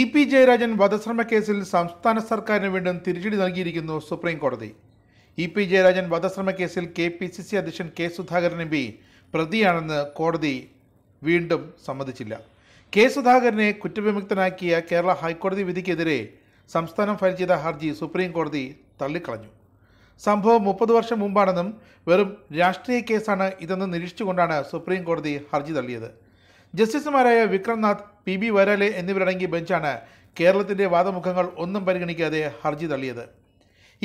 E P Jayarajan വധശ്രമക്കേസിൽ സംസ്ഥാന സർക്കാരിന് വീണ്ടും തിരിച്ചടി നൽകിയിരിക്കുന്നു സുപ്രീം കോടതി ഇ പി ജയരാജൻ വധശ്രമക്കേസിൽ കെ പി സി സി അധ്യക്ഷൻ കെ സുധാകരൻ എം പി പ്രതിയാണെന്ന് കോടതി വീണ്ടും സമ്മതിച്ചില്ല കെ സുധാകരനെ കുറ്റവിമുക്തനാക്കിയ കേരള ഹൈക്കോടതി വിധിക്കെതിരെ സംസ്ഥാനം ഫയൽ ചെയ്ത ഹർജി സുപ്രീം കോടതി തള്ളിക്കളഞ്ഞു സംഭവം മുപ്പത് വർഷം മുമ്പാണെന്നും വെറും രാഷ്ട്രീയ കേസാണ് ഇതെന്ന് നിരീക്ഷിച്ചുകൊണ്ടാണ് സുപ്രീം കോടതി ഹർജി തള്ളിയത് ജസ്റ്റിസുമാരായ വിക്രംനാഥ് പി ബി വരാലെ എന്നിവരടങ്ങിയ ബെഞ്ചാണ് കേരളത്തിൻ്റെ വാദമുഖങ്ങൾ ഒന്നും പരിഗണിക്കാതെ ഹർജി തള്ളിയത്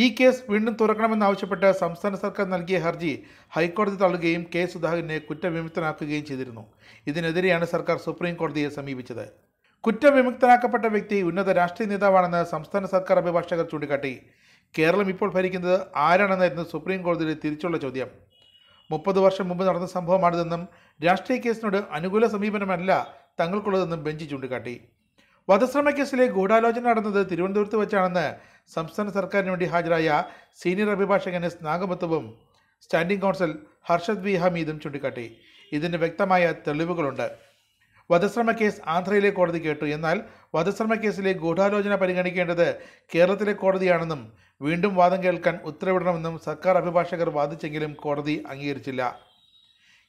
ഈ കേസ് വീണ്ടും തുറക്കണമെന്നാവശ്യപ്പെട്ട് സംസ്ഥാന സർക്കാർ നൽകിയ ഹർജി ഹൈക്കോടതി തള്ളുകയും കെ സുധാകരനെ കുറ്റവിമുക്തനാക്കുകയും ചെയ്തിരുന്നു ഇതിനെതിരെയാണ് സർക്കാർ സുപ്രീം കോടതിയെ സമീപിച്ചത് കുറ്റവിമുക്തനാക്കപ്പെട്ട വ്യക്തി ഉന്നത രാഷ്ട്രീയ നേതാവാണെന്ന് സംസ്ഥാന സർക്കാർ അഭിഭാഷകർ ചൂണ്ടിക്കാട്ടി കേരളം ഇപ്പോൾ ഭരിക്കുന്നത് ആരാണെന്നായിരുന്നു സുപ്രീം കോടതിയിലെ തിരിച്ചുള്ള ചോദ്യം മുപ്പത് വർഷം മുമ്പ് നടന്ന സംഭവമാണിതെന്നും രാഷ്ട്രീയ കേസിനോട് അനുകൂല സമീപനമല്ല തങ്ങൾക്കുള്ളതെന്നും ബെഞ്ച് ചൂണ്ടിക്കാട്ടി വധശ്രമ കേസിലെ ഗൂഢാലോചന നടന്നത് തിരുവനന്തപുരത്ത് വെച്ചാണെന്ന് സംസ്ഥാന സർക്കാരിന് വേണ്ടി ഹാജരായ സീനിയർ അഭിഭാഷകൻ എസ് നാഗമത്തവും സ്റ്റാൻഡിംഗ് കൗൺസിൽ ഹർഷദ് വി ഹമീദും ചൂണ്ടിക്കാട്ടി ഇതിന് വ്യക്തമായ തെളിവുകളുണ്ട് വധശ്രമ കേസ് ആന്ധ്രയിലെ കോടതി കേട്ടു എന്നാൽ വധശ്രമ കേസിലെ ഗൂഢാലോചന പരിഗണിക്കേണ്ടത് കേരളത്തിലെ കോടതിയാണെന്നും വീണ്ടും വാദം കേൾക്കാൻ ഉത്തരവിടണമെന്നും സർക്കാർ അഭിഭാഷകർ വാദിച്ചെങ്കിലും കോടതി അംഗീകരിച്ചില്ല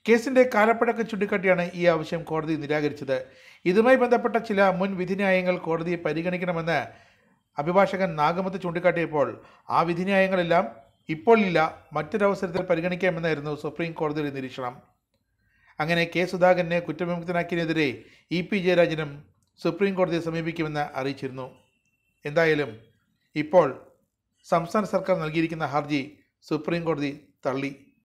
കേസിന്റെ കാലപ്പഴക്കം ചൂണ്ടിക്കാട്ടിയാണ് ഈ ആവശ്യം കോടതി നിരാകരിച്ചത് ഇതുമായി ബന്ധപ്പെട്ട ചില മുൻ വിധിന്യായങ്ങൾ കോടതി പരിഗണിക്കണമെന്ന് അഭിഭാഷകൻ നാഗമത്ത് ചൂണ്ടിക്കാട്ടിയപ്പോൾ ആ വിധിന്യായങ്ങളെല്ലാം ഇപ്പോൾ ഇല്ല മറ്റൊരവസരത്തിൽ പരിഗണിക്കാമെന്നായിരുന്നു സുപ്രീം കോടതിയുടെ നിരീക്ഷണം അങ്ങനെ കെ സുധാകരനെ കുറ്റവിമുക്തനാക്കിയതിനെതിരെ ഇ പി ജയരാജനും സുപ്രീം കോടതിയെ സമീപിക്കുമെന്ന് അറിയിച്ചിരുന്നു എന്തായാലും ഇപ്പോൾ സംസ്ഥാന സർക്കാർ നൽകിയിരിക്കുന്ന ഹർജി സുപ്രീം കോടതി തള്ളി